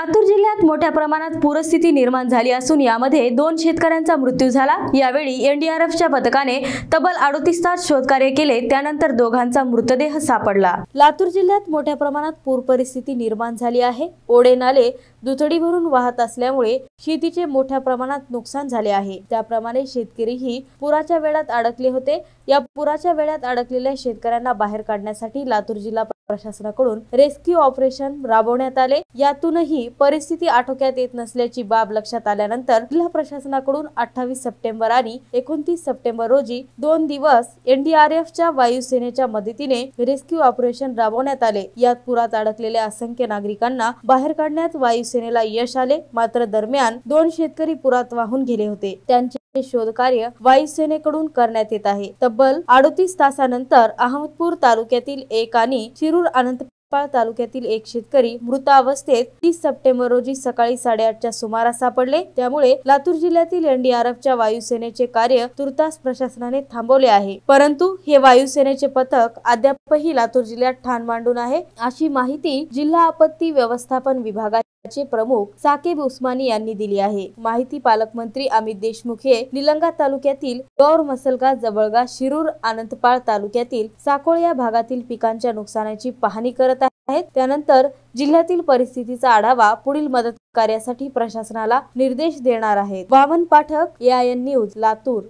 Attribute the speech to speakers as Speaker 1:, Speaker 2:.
Speaker 1: लातूर जिल्ह्यात मोठ्या प्रमाणात पूरस्थिती निर्माण झाली असून यामध्ये दोन शेतकऱ्यांचा मृत्यू झाला यावेळी एनडीआरएफच्या पथकाने तब्बल अडोतीस तास शोधकार्य केले त्यानंतर दोघांचा मृतदेह सापडला लातूर जिल्ह्यात मोठ्या प्रमाणात पूर परिस्थिती निर्माण झाली आहे ओढे नाले दुथडी भरून वाहत असल्यामुळे शेतीचे मोठ्या प्रमाणात नुकसान झाले आहे त्याप्रमाणे शेतकरीही पुराच्या वेळात अडकले होते या पुराच्या वेळात अडकलेल्या शेतकऱ्यांना बाहेर काढण्यासाठी लातूर जिल्हा प्रशासनाकडून रेस्क्यू ऑपरेशन राबवण्यात आले यातूनही परिस्थिती आटोक्यात येत नसल्याची बाब लक्षात आल्यानंतर जिल्हा प्रशासनाकडून अठ्ठावीस सप्टेंबर आणि एकोणतीस सप्टेंबर रोजी दोन दिवस एनडीआरएफच्या वायुसेनेच्या मदतीने रेस्क्यू ऑपरेशन राबवण्यात आले यात पुरात अडकलेल्या असंख्य नागरिकांना बाहेर काढण्यात वायुसेनेला यश आले मात्र दरम्यान दोन शेतकरी पुरात वाहून गेले होते त्यांचे हे कार्य वायुसेनेकडून करण्यात येत आहे तब्बल अडोतीस तासानंतर अहमदपूर तालुक्यातील एक आणि शिरूर अनंत तालुक्यातील एक शेतकरी मृतावस्थेत तीस सप्टेंबर रोजी सकाळी साडेआठच्या सुमारास सापडले त्यामुळे लातूर जिल्ह्यातील एनडीआरएफच्या वायुसेनेचे कार्य तुर्तास प्रशासनाने थांबवले आहे परंतु हे वायुसेनेचे पथक अद्यापही लातूर जिल्ह्यात ठाण मांडून आहे अशी माहिती जिल्हा आपत्ती व्यवस्थापन विभागात चे प्रमुख साकेब उस्मानी यांनी दिली आहे माहिती पालकमंत्री अमित देशमुख हे निलंगा तालुक्यातील गौर मसलगा जवळगा शिरूर अनंतपाळ तालुक्यातील साकोळ या भागातील पिकांच्या नुकसानाची पाहणी करत आहेत त्यानंतर जिल्ह्यातील परिस्थितीचा आढावा पुढील मदत कार्यासाठी प्रशासनाला निर्देश देणार आहेत वामन पाठक या यांनी लातूर